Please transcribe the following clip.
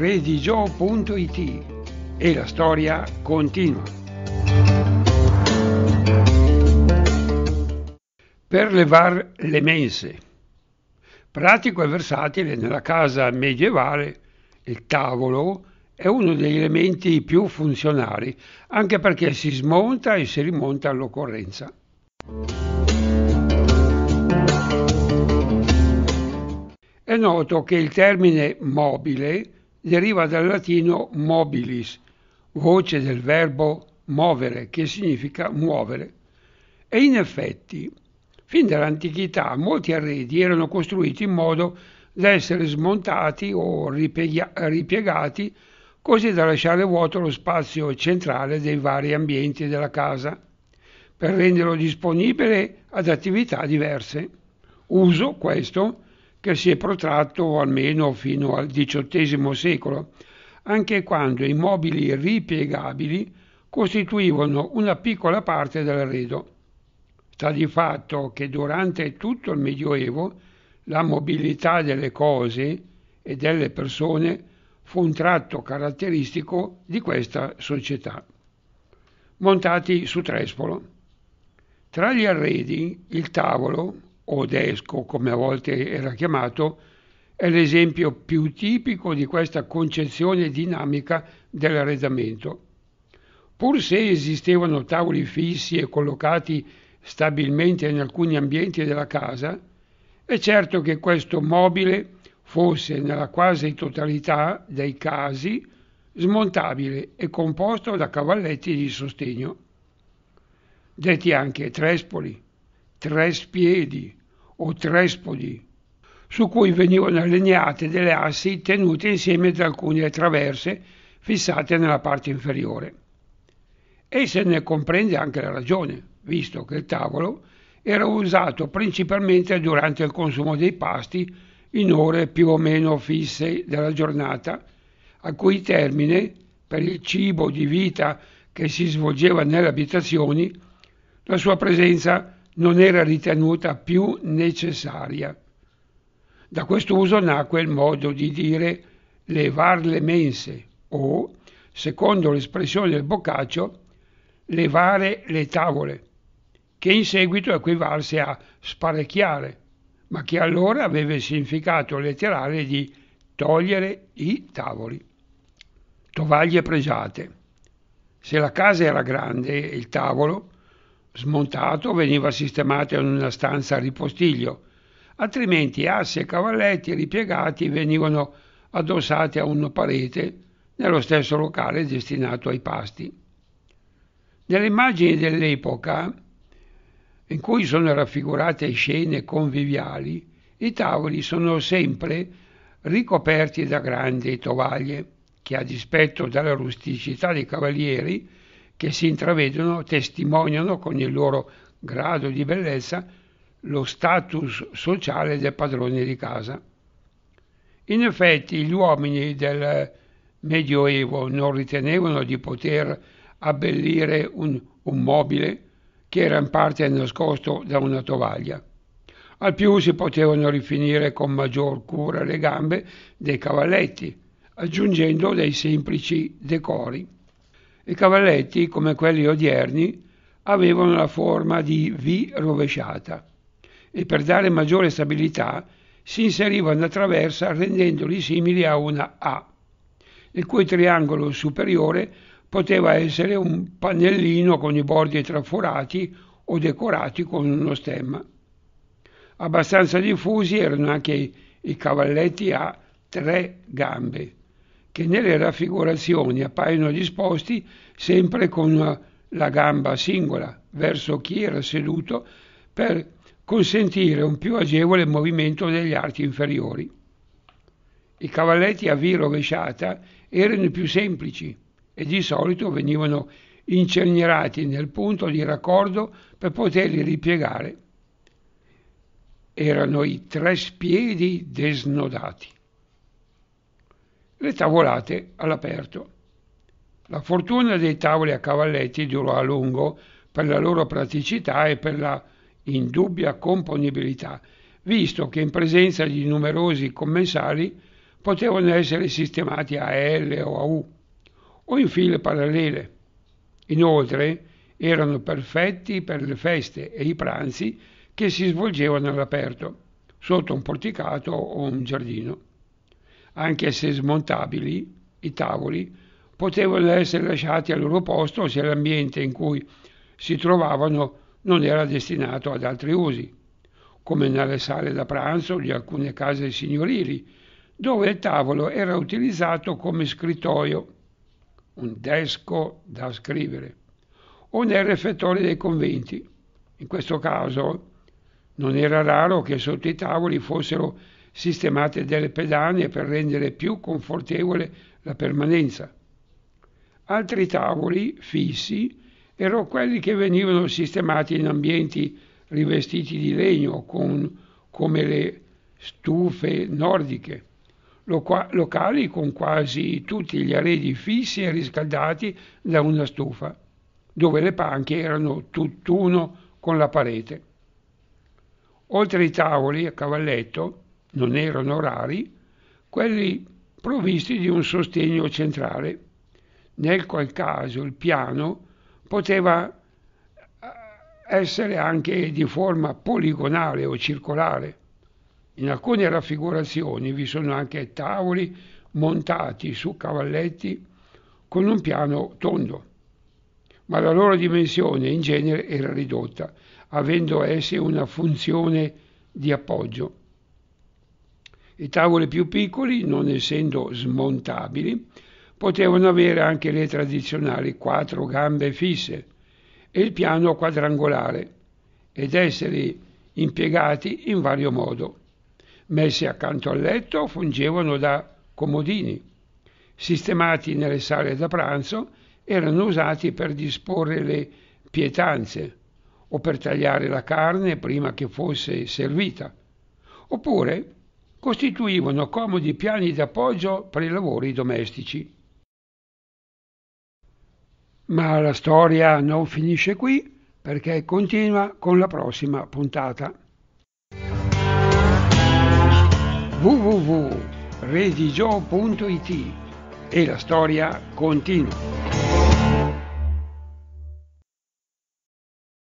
redigio.it e la storia continua. Per levar le mense. Pratico e versatile nella casa medievale, il tavolo è uno degli elementi più funzionali, anche perché si smonta e si rimonta all'occorrenza. È noto che il termine mobile deriva dal latino mobilis, voce del verbo muovere, che significa muovere. E in effetti, fin dall'antichità, molti arredi erano costruiti in modo da essere smontati o ripiega- ripiegati così da lasciare vuoto lo spazio centrale dei vari ambienti della casa, per renderlo disponibile ad attività diverse. Uso questo che si è protratto almeno fino al XVIII secolo, anche quando i mobili ripiegabili costituivano una piccola parte dell'arredo. Sta di fatto che durante tutto il Medioevo la mobilità delle cose e delle persone fu un tratto caratteristico di questa società. Montati su trespolo. Tra gli arredi, il tavolo, o desco come a volte era chiamato, è l'esempio più tipico di questa concezione dinamica dell'arredamento. Pur se esistevano tavoli fissi e collocati stabilmente in alcuni ambienti della casa, è certo che questo mobile fosse nella quasi totalità dei casi smontabile e composto da cavalletti di sostegno, detti anche trespoli, trespiedi, o trespoli, su cui venivano allineate delle assi tenute insieme da alcune traverse fissate nella parte inferiore. E se ne comprende anche la ragione, visto che il tavolo era usato principalmente durante il consumo dei pasti in ore più o meno fisse della giornata, a cui termine, per il cibo di vita che si svolgeva nelle abitazioni, la sua presenza non era ritenuta più necessaria. Da questo uso nacque il modo di dire levar le mense o, secondo l'espressione del Boccaccio, levare le tavole, che in seguito equivalse a sparecchiare, ma che allora aveva il significato letterale di togliere i tavoli. Tovaglie pregiate. Se la casa era grande il tavolo, Smontato veniva sistemato in una stanza a ripostiglio, altrimenti assi e cavalletti ripiegati venivano addossati a una parete nello stesso locale destinato ai pasti. Nelle immagini dell'epoca, in cui sono raffigurate scene conviviali, i tavoli sono sempre ricoperti da grandi tovaglie che, a dispetto della rusticità dei cavalieri, che si intravedono testimoniano con il loro grado di bellezza lo status sociale del padrone di casa. In effetti gli uomini del Medioevo non ritenevano di poter abbellire un, un mobile che era in parte nascosto da una tovaglia. Al più si potevano rifinire con maggior cura le gambe dei cavalletti, aggiungendo dei semplici decori. I cavalletti, come quelli odierni, avevano la forma di V rovesciata e per dare maggiore stabilità si inserivano a traversa rendendoli simili a una A, il cui triangolo superiore poteva essere un pannellino con i bordi traforati o decorati con uno stemma. Abbastanza diffusi erano anche i cavalletti a tre gambe che nelle raffigurazioni appaiono disposti sempre con una, la gamba singola verso chi era seduto per consentire un più agevole movimento degli arti inferiori. I cavalletti a V rovesciata erano i più semplici e di solito venivano incernerati nel punto di raccordo per poterli ripiegare. Erano i tre spiedi desnodati le tavolate all'aperto. La fortuna dei tavoli a cavalletti durò a lungo per la loro praticità e per la indubbia componibilità, visto che in presenza di numerosi commensali potevano essere sistemati a L o a U o in file parallele. Inoltre erano perfetti per le feste e i pranzi che si svolgevano all'aperto, sotto un porticato o un giardino anche se smontabili, i tavoli potevano essere lasciati al loro posto se l'ambiente in cui si trovavano non era destinato ad altri usi, come nelle sale da pranzo di alcune case signorili, dove il tavolo era utilizzato come scrittoio, un desco da scrivere, o nel refettorio dei conventi. In questo caso non era raro che sotto i tavoli fossero sistemate delle pedane per rendere più confortevole la permanenza. Altri tavoli fissi erano quelli che venivano sistemati in ambienti rivestiti di legno con, come le stufe nordiche, loca- locali con quasi tutti gli arredi fissi e riscaldati da una stufa, dove le panche erano tutt'uno con la parete. Oltre i tavoli a cavalletto non erano rari, quelli provvisti di un sostegno centrale, nel qual caso il piano poteva eh, essere anche di forma poligonale o circolare. In alcune raffigurazioni vi sono anche tavoli montati su cavalletti con un piano tondo, ma la loro dimensione in genere era ridotta, avendo esse una funzione di appoggio. I tavoli più piccoli, non essendo smontabili, potevano avere anche le tradizionali quattro gambe fisse e il piano quadrangolare ed essere impiegati in vario modo. Messi accanto al letto fungevano da comodini. Sistemati nelle sale da pranzo erano usati per disporre le pietanze o per tagliare la carne prima che fosse servita, oppure costituivano comodi piani di appoggio per i lavori domestici. Ma la storia non finisce qui perché continua con la prossima puntata. www.redigio.it e la storia continua.